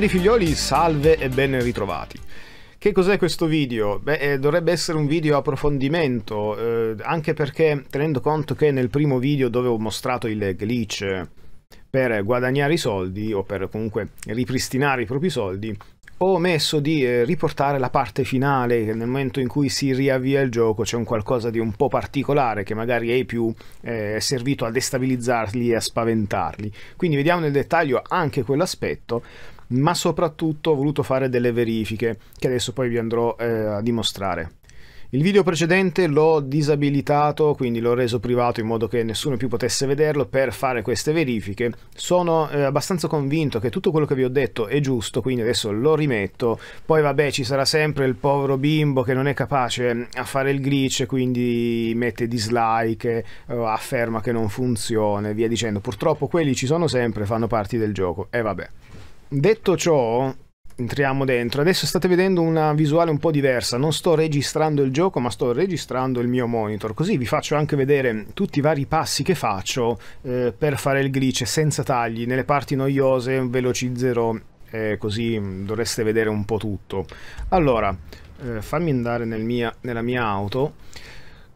Cari figlioli, salve e ben ritrovati. Che cos'è questo video? Beh, eh, dovrebbe essere un video approfondimento, eh, anche perché tenendo conto che nel primo video dove ho mostrato il glitch per guadagnare i soldi o per comunque ripristinare i propri soldi, omesso di eh, riportare la parte finale, che nel momento in cui si riavvia il gioco c'è un qualcosa di un po' particolare che magari è più eh, servito a destabilizzarli e a spaventarli. Quindi vediamo nel dettaglio anche quell'aspetto, ma soprattutto ho voluto fare delle verifiche che adesso poi vi andrò eh, a dimostrare. Il video precedente l'ho disabilitato, quindi l'ho reso privato in modo che nessuno più potesse vederlo per fare queste verifiche. Sono eh, abbastanza convinto che tutto quello che vi ho detto è giusto, quindi adesso lo rimetto. Poi vabbè, ci sarà sempre il povero bimbo che non è capace eh, a fare il glitch, quindi mette dislike, eh, afferma che non funziona e via dicendo. Purtroppo quelli ci sono sempre, fanno parte del gioco. E eh, vabbè. Detto ciò, entriamo dentro. Adesso state vedendo una visuale un po' diversa, non sto registrando il gioco ma sto registrando il mio monitor, così vi faccio anche vedere tutti i vari passi che faccio eh, per fare il glitch senza tagli, nelle parti noiose velocizzerò eh, così mm, dovreste vedere un po' tutto. Allora, eh, fammi andare nel mia, nella mia auto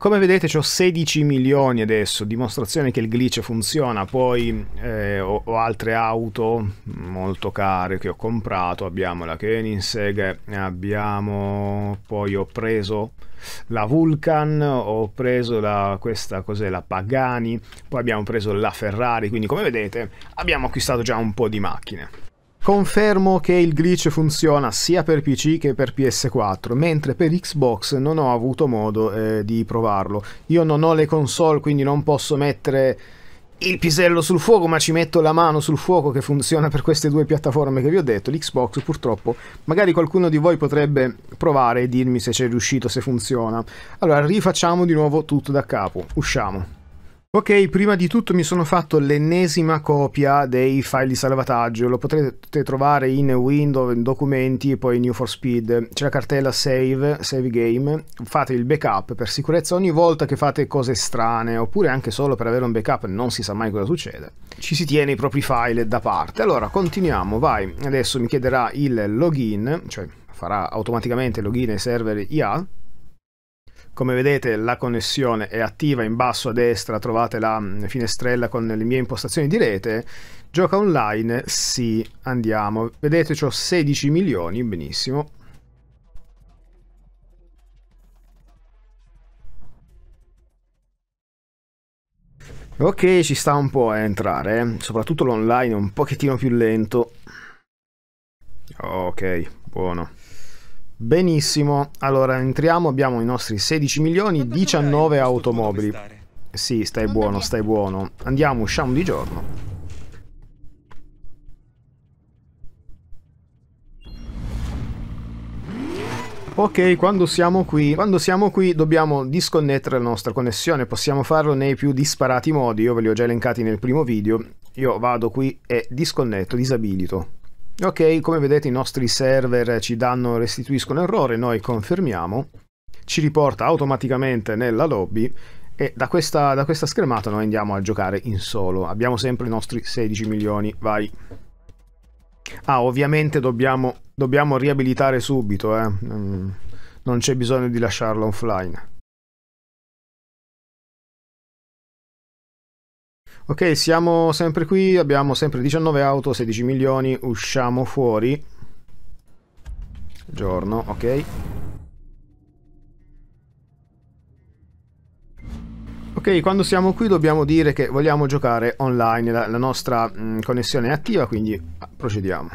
come vedete ho 16 milioni adesso, dimostrazione che il glitch funziona, poi eh, ho, ho, altre auto molto care che ho comprato, abbiamo la Koenigsegg, abbiamo poi ho preso la Vulcan, ho preso la, questa cos'è, la Pagani, poi abbiamo preso la Ferrari, quindi come vedete abbiamo acquistato già un po' di macchine. Confermo che il glitch funziona sia per PC che per PS4, mentre per Xbox non ho avuto modo eh, di provarlo. Io non ho le console, quindi non posso mettere il pisello sul fuoco, ma ci metto la mano sul fuoco che funziona per queste due piattaforme che vi ho detto. L'Xbox purtroppo, magari qualcuno di voi potrebbe provare e dirmi se c'è riuscito, se funziona. Allora rifacciamo di nuovo tutto da capo, usciamo. Ok, prima di tutto mi sono fatto l'ennesima copia dei file di salvataggio, lo potrete trovare in Windows, in documenti e poi in New for Speed. C'è la cartella save, save game, fate il backup per sicurezza ogni volta che fate cose strane oppure anche solo per avere un backup, non si sa mai cosa succede. Ci si tiene i propri file da parte. Allora, continuiamo, vai. Adesso mi chiederà il login, cioè farà automaticamente login ai server IA come vedete la connessione è attiva in basso a destra, trovate la mm, finestrella con le mie impostazioni di rete. Gioca online? Sì, andiamo. Vedete, ho 16 milioni, benissimo. Ok, ci sta un po' a entrare, eh. soprattutto l'online è un pochettino più lento. Ok, buono. Benissimo, allora entriamo, abbiamo i nostri 16 milioni, 19 automobili. Sì, stai buono, stai buono. Andiamo, usciamo di giorno. Ok, quando siamo qui, quando siamo qui dobbiamo disconnettere la nostra connessione, possiamo farlo nei più disparati modi, io ve li ho già elencati nel primo video. Io vado qui e disconnetto, disabilito. Ok, come vedete i nostri server ci danno restituiscono errore, noi confermiamo, ci riporta automaticamente nella lobby e da questa, da questa schermata noi andiamo a giocare in solo. Abbiamo sempre i nostri 16 milioni, vai. Ah, ovviamente dobbiamo, dobbiamo riabilitare subito, eh. Mm, non c'è bisogno di lasciarlo offline. Ok, siamo sempre qui, abbiamo sempre 19 auto, 16 milioni, usciamo fuori. Giorno, ok. Ok, quando siamo qui dobbiamo dire che vogliamo giocare online, la, la nostra mh, mm, connessione è attiva, quindi ah, procediamo.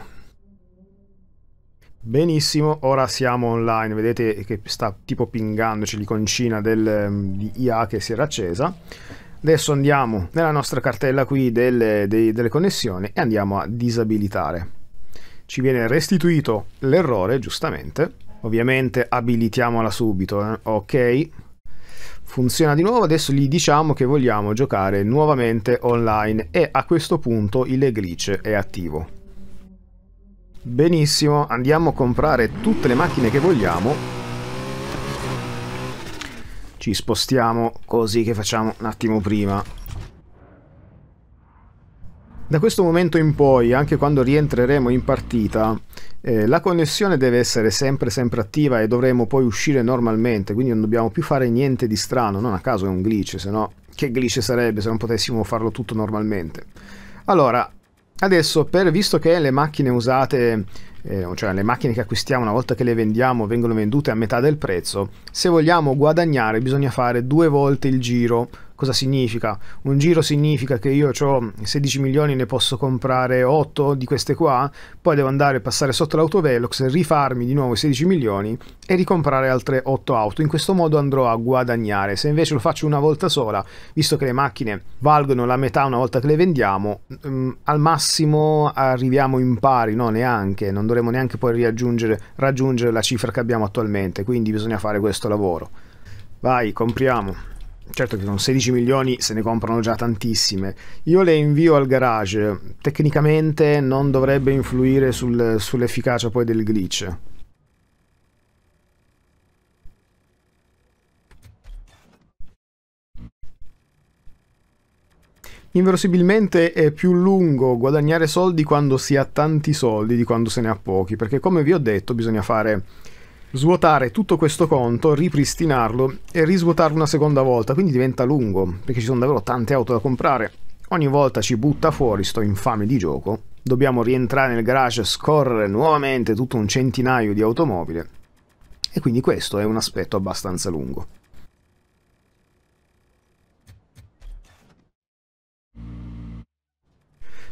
Benissimo, ora siamo online, vedete che sta tipo pingandoci l'iconcina mm, di IA che si era accesa Adesso andiamo nella nostra cartella qui delle, dei, delle connessioni e andiamo a disabilitare. Ci viene restituito l'errore, giustamente. Ovviamente abilitiamola subito, eh? ok. Funziona di nuovo, adesso gli diciamo che vogliamo giocare nuovamente online e a questo punto il glitch è attivo. Benissimo, andiamo a comprare tutte le macchine che vogliamo ci spostiamo così che facciamo un attimo prima. Da questo momento in poi, anche quando rientreremo in partita, eh, la connessione deve essere sempre sempre attiva e dovremo poi uscire normalmente, quindi non dobbiamo più fare niente di strano, non a caso è un glitch, se no che glitch sarebbe se non potessimo farlo tutto normalmente. Allora, adesso per, visto che le macchine usate eh, cioè le macchine che acquistiamo una volta che le vendiamo vengono vendute a metà del prezzo, se vogliamo guadagnare bisogna fare due volte il giro. Cosa significa? Un giro significa che io ho 16 milioni, ne posso comprare 8 di queste qua, poi devo andare a passare sotto l'autovelox, rifarmi di nuovo i 16 milioni e ricomprare altre 8 auto. In questo modo andrò a guadagnare. Se invece lo faccio una volta sola, visto che le macchine valgono la metà una volta che le vendiamo, mm, al massimo arriviamo in pari, no neanche, non dovremmo dovremo neanche poi raggiungere la cifra che abbiamo attualmente, quindi bisogna fare questo lavoro. Vai, compriamo. Certo che con 16 milioni se ne comprano già tantissime. Io le invio al garage, tecnicamente non dovrebbe influire sul, sull'efficacia poi del glitch. Inverosimilmente è più lungo guadagnare soldi quando si ha tanti soldi di quando se ne ha pochi, perché come vi ho detto bisogna fare svuotare tutto questo conto, ripristinarlo e risvuotarlo una seconda volta, quindi diventa lungo, perché ci sono davvero tante auto da comprare. Ogni volta ci butta fuori sto infame di gioco. Dobbiamo rientrare nel garage, scorrere nuovamente tutto un centinaio di automobili. E quindi questo è un aspetto abbastanza lungo.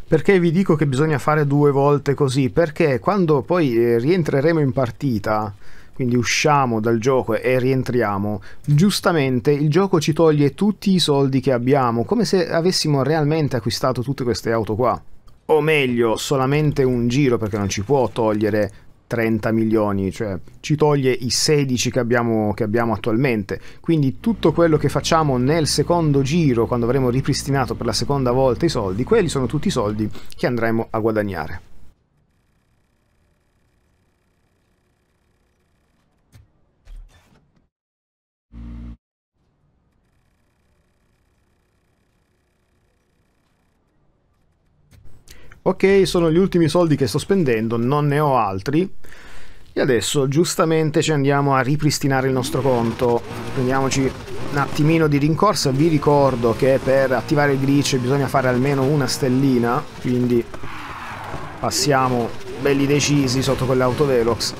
Perché vi dico che bisogna fare due volte così? Perché quando poi eh, rientreremo in partita, quindi usciamo dal gioco e rientriamo, giustamente il gioco ci toglie tutti i soldi che abbiamo, come se avessimo realmente acquistato tutte queste auto qua. O meglio, solamente un giro perché non ci può togliere 30 milioni, cioè ci toglie i 16 che abbiamo, che abbiamo, attualmente. Quindi tutto quello che facciamo nel secondo giro, quando avremo ripristinato per la seconda volta i soldi, quelli sono tutti i soldi che andremo a guadagnare. ok, sono gli ultimi soldi che sto spendendo, non ne ho altri. E adesso giustamente ci andiamo a ripristinare il nostro conto. Prendiamoci un attimino di rincorsa, vi ricordo che per attivare il glitch bisogna fare almeno una stellina, quindi passiamo belli decisi sotto quell'autovelox.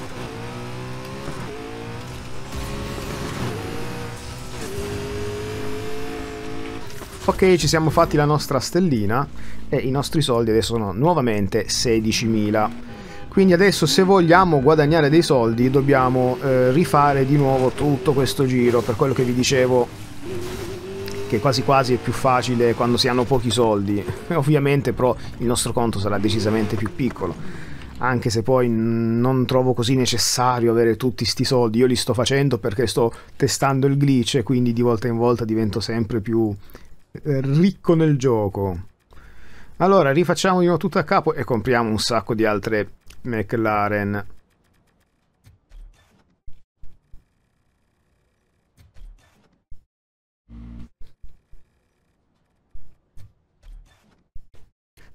Ok, ci siamo fatti la nostra stellina e i nostri soldi adesso sono nuovamente 16.000. Quindi adesso se vogliamo guadagnare dei soldi dobbiamo eh, rifare di nuovo tutto questo giro, per quello che vi dicevo che quasi quasi è più facile quando si hanno pochi soldi. Ovviamente però il nostro conto sarà decisamente più piccolo, anche se poi non trovo così necessario avere tutti sti soldi. Io li sto facendo perché sto testando il glitch e quindi di volta in volta divento sempre più eh, ricco nel gioco. Allora, rifacciamo di nuovo tutto a capo e compriamo un sacco di altre McLaren.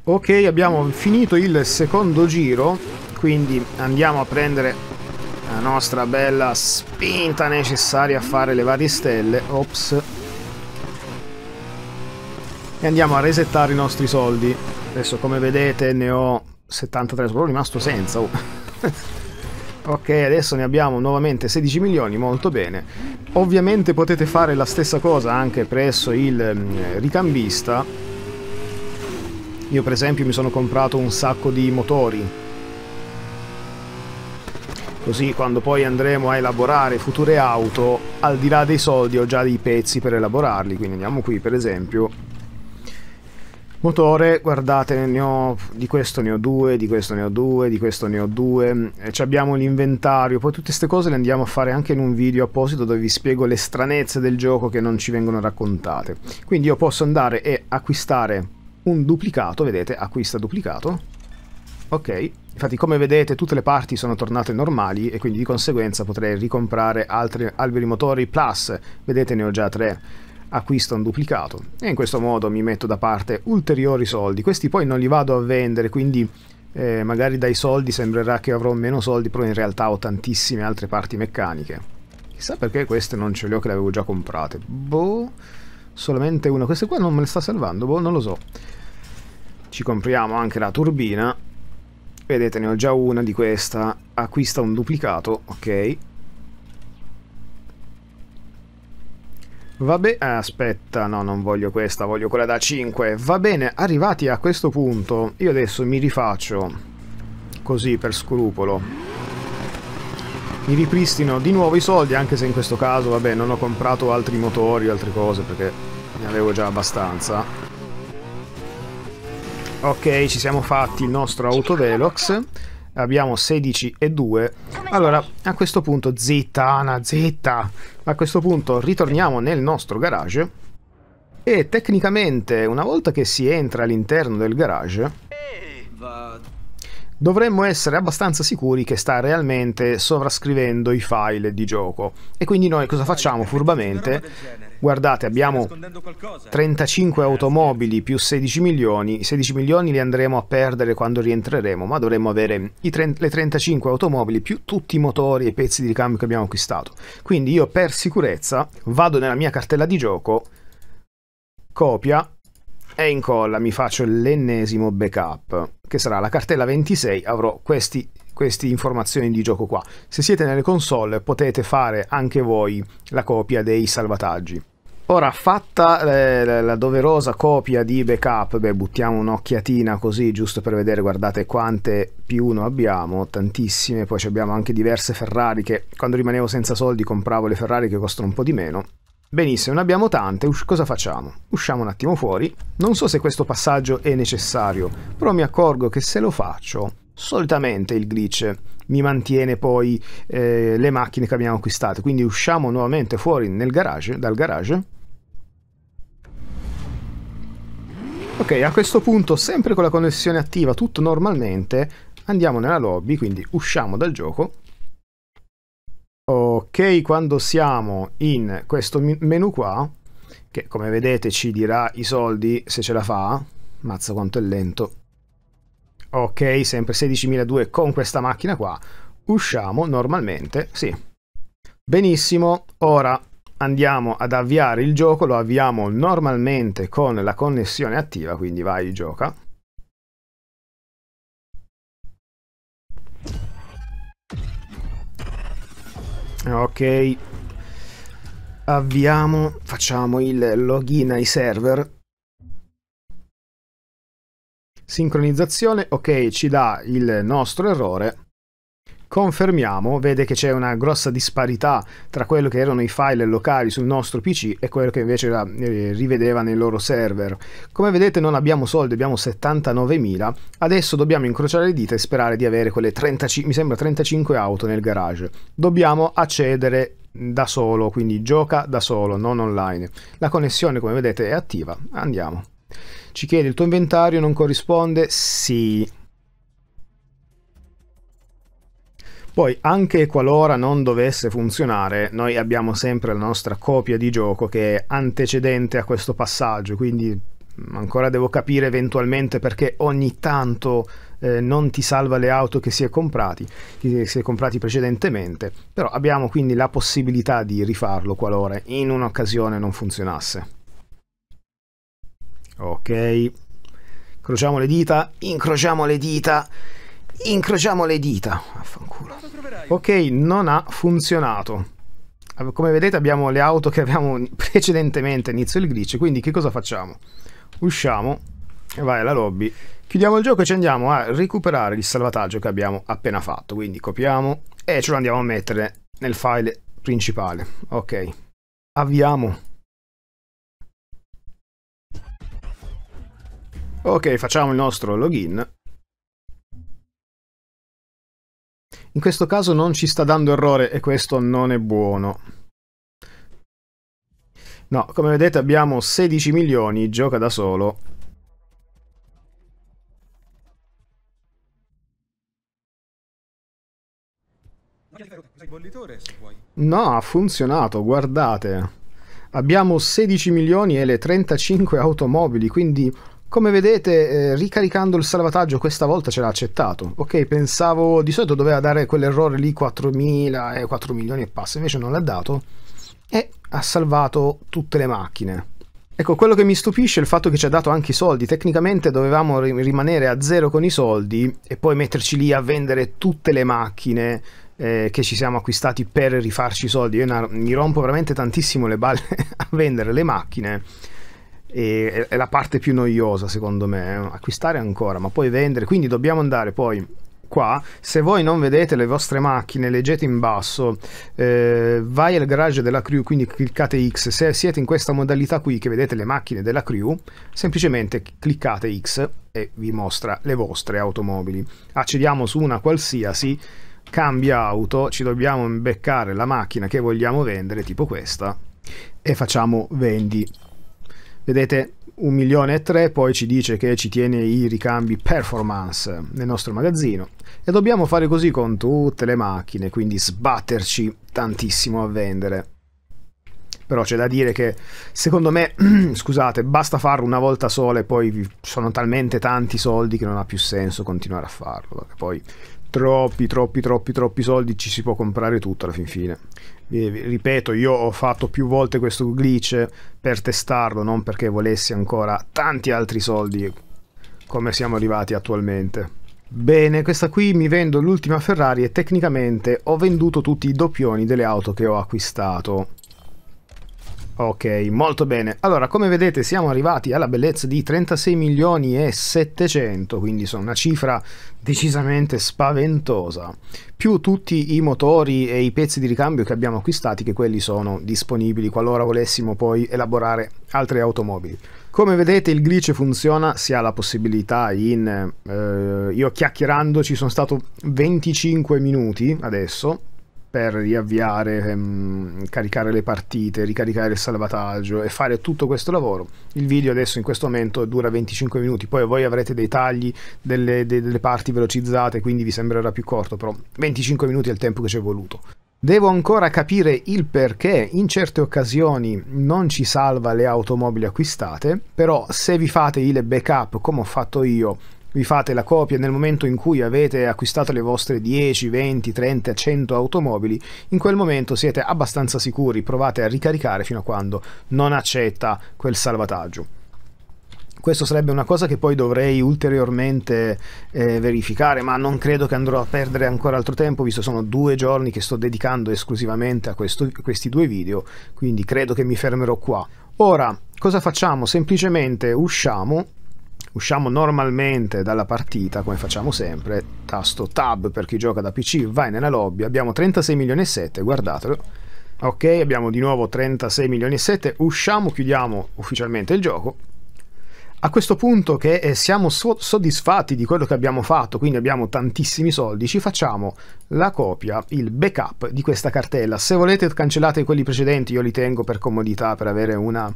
Ok, abbiamo finito il secondo giro, quindi andiamo a prendere la nostra bella spinta necessaria a fare le varie stelle. Ops e andiamo a resettare i nostri soldi. Adesso come vedete ne ho 73, sono rimasto senza. Oh. ok, adesso ne abbiamo nuovamente 16 milioni, molto bene. Ovviamente potete fare la stessa cosa anche presso il mm, ricambista. Io per esempio mi sono comprato un sacco di motori. Così quando poi andremo a elaborare future auto, al di là dei soldi ho già dei pezzi per elaborarli, quindi andiamo qui per esempio motore guardate ne ho, di questo ne ho due di questo ne ho due di questo ne ho due eh, ci abbiamo l'inventario poi tutte queste cose le andiamo a fare anche in un video apposito dove vi spiego le stranezze del gioco che non ci vengono raccontate quindi io posso andare e acquistare un duplicato vedete acquista duplicato ok infatti come vedete tutte le parti sono tornate normali e quindi di conseguenza potrei ricomprare altri alberi motori plus vedete ne ho già tre acquisto un duplicato e in questo modo mi metto da parte ulteriori soldi. Questi poi non li vado a vendere, quindi eh, magari dai soldi sembrerà che avrò meno soldi, però in realtà ho tantissime altre parti meccaniche. Chissà perché queste non ce le ho che le avevo già comprate. Boh, solamente una. Queste qua non me le sta salvando, boh, non lo so. Ci compriamo anche la turbina. Vedete, ne ho già una di questa. Acquista un duplicato, ok. Va bene, eh, aspetta, no, non voglio questa, voglio quella da 5. Va bene, arrivati a questo punto, io adesso mi rifaccio, così per scrupolo. Mi ripristino di nuovo i soldi, anche se in questo caso, vabbè, non ho comprato altri motori o altre cose, perché ne avevo già abbastanza. Ok, ci siamo fatti il nostro autovelox abbiamo 16 e 2 allora a questo punto zitta Ana zitta a questo punto ritorniamo nel nostro garage e tecnicamente una volta che si entra all'interno del garage dovremmo essere abbastanza sicuri che sta realmente sovrascrivendo i file di gioco e quindi noi cosa facciamo furbamente guardate abbiamo 35 eh, automobili più 16 milioni, i 16 milioni li andremo a perdere quando rientreremo, ma dovremmo avere le 35 automobili più tutti i motori e i pezzi di ricambio che abbiamo acquistato. Quindi io per sicurezza vado nella mia cartella di gioco, copia e incolla, mi faccio l'ennesimo backup, che sarà la cartella 26, avrò questi queste informazioni di gioco qua. Se siete nelle console potete fare anche voi la copia dei salvataggi. Ora, fatta eh, la doverosa copia di backup, beh, buttiamo un'occhiatina così, giusto per vedere, guardate quante più 1 abbiamo, tantissime, poi abbiamo anche diverse Ferrari che quando rimanevo senza soldi compravo le Ferrari che costano un po' di meno. Benissimo, ne abbiamo tante, cosa facciamo? Usciamo un attimo fuori, non so se questo passaggio è necessario, però mi accorgo che se lo faccio, solitamente il glitch mi mantiene poi eh, le macchine che abbiamo acquistato, quindi usciamo nuovamente fuori nel garage, dal garage, Ok, a questo punto, sempre con la connessione attiva, tutto normalmente, andiamo nella lobby, quindi usciamo dal gioco. Ok, quando siamo in questo menu qua, che come vedete ci dirà i soldi se ce la fa, mazza quanto è lento. Ok, sempre 16.002 con questa macchina qua, usciamo normalmente, sì. Benissimo, ora andiamo ad avviare il gioco, lo avviamo normalmente con la connessione attiva, quindi vai gioca. Ok, avviamo, facciamo il login ai server. Sincronizzazione, ok, ci dà il nostro errore confermiamo, vede che c'è una grossa disparità tra quello che erano i file locali sul nostro PC e quello che invece la, eh, rivedeva nei loro server. Come vedete non abbiamo soldi, abbiamo 79.000, adesso dobbiamo incrociare le dita e sperare di avere quelle 35, mi sembra 35 auto nel garage. Dobbiamo accedere da solo, quindi gioca da solo, non online. La connessione, come vedete, è attiva. Andiamo. Ci chiede il tuo inventario non corrisponde? Sì. Poi, anche qualora non dovesse funzionare, noi abbiamo sempre la nostra copia di gioco che è antecedente a questo passaggio, quindi ancora devo capire eventualmente perché ogni tanto eh, non ti salva le auto che si, comprati, che si è comprati precedentemente, però abbiamo quindi la possibilità di rifarlo qualora in un'occasione non funzionasse. Ok, crociamo le dita, incrociamo le dita Incrociamo le dita. Affanculo. Ok, non ha funzionato. Come vedete abbiamo le auto che avevamo precedentemente inizio il glitch, quindi che cosa facciamo? Usciamo e vai alla lobby. Chiudiamo il gioco e ci andiamo a recuperare il salvataggio che abbiamo appena fatto. Quindi copiamo e ce lo andiamo a mettere nel file principale. Ok. Avviamo. Ok, facciamo il nostro login In questo caso non ci sta dando errore e questo non è buono. No, come vedete abbiamo 16 milioni, gioca da solo. No, ha funzionato, guardate. Abbiamo 16 milioni e le 35 automobili, quindi come vedete, eh, ricaricando il salvataggio questa volta ce l'ha accettato. Ok, pensavo di solito doveva dare quell'errore lì 4000 e eh, 4 milioni e passa, invece non l'ha dato e ha salvato tutte le macchine. Ecco, quello che mi stupisce è il fatto che ci ha dato anche i soldi. Tecnicamente dovevamo rimanere a zero con i soldi e poi metterci lì a vendere tutte le macchine eh, che ci siamo acquistati per rifarci i soldi. Io mi rompo veramente tantissimo le balle a vendere le macchine e è la parte più noiosa secondo me, eh? acquistare ancora, ma poi vendere, quindi dobbiamo andare poi qua, se voi non vedete le vostre macchine, leggete in basso, eh, vai al garage della crew, quindi cliccate X, se siete in questa modalità qui che vedete le macchine della crew, semplicemente cliccate X e vi mostra le vostre automobili. Accediamo su una qualsiasi, cambia auto, ci dobbiamo imbeccare la macchina che vogliamo vendere, tipo questa, e facciamo vendi Vedete, un milione e tre poi ci dice che ci tiene i ricambi performance nel nostro magazzino e dobbiamo fare così con tutte le macchine quindi sbatterci tantissimo a vendere però c'è da dire che secondo me scusate basta farlo una volta sola e poi sono talmente tanti soldi che non ha più senso continuare a farlo poi troppi, troppi, troppi, troppi soldi, ci si può comprare tutto alla fin fine. E, ripeto, io ho fatto più volte questo glitch per testarlo, non perché volessi ancora tanti altri soldi come siamo arrivati attualmente. Bene, questa qui mi vendo l'ultima Ferrari e tecnicamente ho venduto tutti i doppioni delle auto che ho acquistato. Ok, molto bene. Allora, come vedete siamo arrivati alla bellezza di 36 milioni e 700, quindi sono una cifra decisamente spaventosa. Più tutti i motori e i pezzi di ricambio che abbiamo acquistati, che quelli sono disponibili qualora volessimo poi elaborare altre automobili. Come vedete il glitch funziona, si ha la possibilità in... Eh, io chiacchierando ci sono stato 25 minuti adesso, per riavviare, ehm, caricare le partite, ricaricare il salvataggio e fare tutto questo lavoro. Il video adesso in questo momento dura 25 minuti, poi voi avrete dei tagli, delle, de, delle parti velocizzate, quindi vi sembrerà più corto, però 25 minuti è il tempo che ci è voluto. Devo ancora capire il perché in certe occasioni non ci salva le automobili acquistate, però se vi fate il backup come ho fatto io vi fate la copia nel momento in cui avete acquistato le vostre 10, 20, 30, 100 automobili, in quel momento siete abbastanza sicuri, provate a ricaricare fino a quando non accetta quel salvataggio. Questo sarebbe una cosa che poi dovrei ulteriormente eh, verificare, ma non credo che andrò a perdere ancora altro tempo, visto che sono due giorni che sto dedicando esclusivamente a questo, questi due video, quindi credo che mi fermerò qua. Ora, cosa facciamo? Semplicemente usciamo usciamo normalmente dalla partita come facciamo sempre tasto tab per chi gioca da pc vai nella lobby abbiamo 36 milioni e 7 guardatelo ok abbiamo di nuovo 36 milioni e 7 usciamo chiudiamo ufficialmente il gioco a questo punto che eh, siamo soddisfatti di quello che abbiamo fatto, quindi abbiamo tantissimi soldi, ci facciamo la copia, il backup di questa cartella. Se volete cancellate quelli precedenti, io li tengo per comodità, per avere una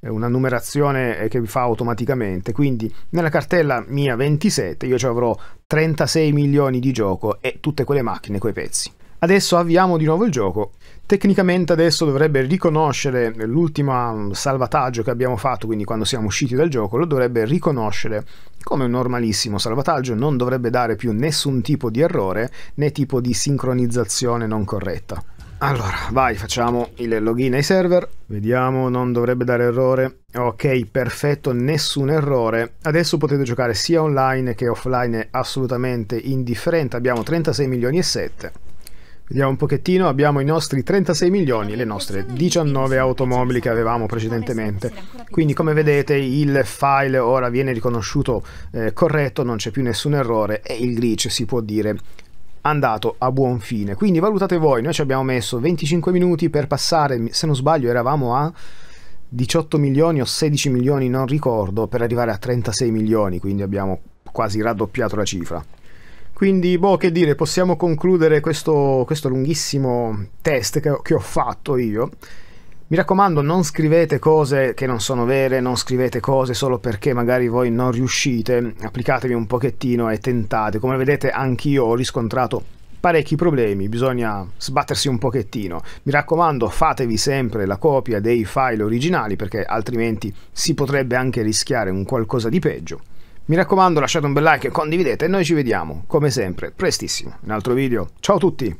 eh, una numerazione eh, che vi fa automaticamente. Quindi nella cartella mia 27 io ci avrò 36 milioni di gioco e tutte quelle macchine, quei pezzi. Adesso avviamo di nuovo il gioco. Tecnicamente adesso dovrebbe riconoscere l'ultimo mm, salvataggio che abbiamo fatto, quindi quando siamo usciti dal gioco, lo dovrebbe riconoscere come un normalissimo salvataggio, non dovrebbe dare più nessun tipo di errore né tipo di sincronizzazione non corretta. Allora, vai, facciamo il login ai server Vediamo, non dovrebbe dare errore. Ok, perfetto, nessun errore. Adesso potete giocare sia online che offline, assolutamente indifferente. Abbiamo 36 milioni e 7. Vediamo un pochettino, abbiamo i nostri 36 milioni, le nostre 19 automobili che avevamo precedentemente. Quindi come vedete il file ora viene riconosciuto eh, corretto, non c'è più nessun errore e il glitch si può dire andato a buon fine. Quindi valutate voi, noi ci abbiamo messo 25 minuti per passare, se non sbaglio eravamo a 18 milioni o 16 milioni, non ricordo, per arrivare a 36 milioni, quindi abbiamo quasi raddoppiato la cifra. Quindi, boh, che dire, possiamo concludere questo, questo lunghissimo test che, che ho fatto io mi raccomando, non scrivete cose che non sono vere, non scrivete cose solo perché magari voi non riuscite, applicatevi un pochettino e tentate. Come vedete anch'io ho riscontrato parecchi problemi, bisogna sbattersi un pochettino. Mi raccomando, fatevi sempre la copia dei file originali perché altrimenti si potrebbe anche rischiare un qualcosa di peggio. Mi raccomando, lasciate un bel like e condividete e noi ci vediamo, come sempre, prestissimo, in un altro video. Ciao a tutti!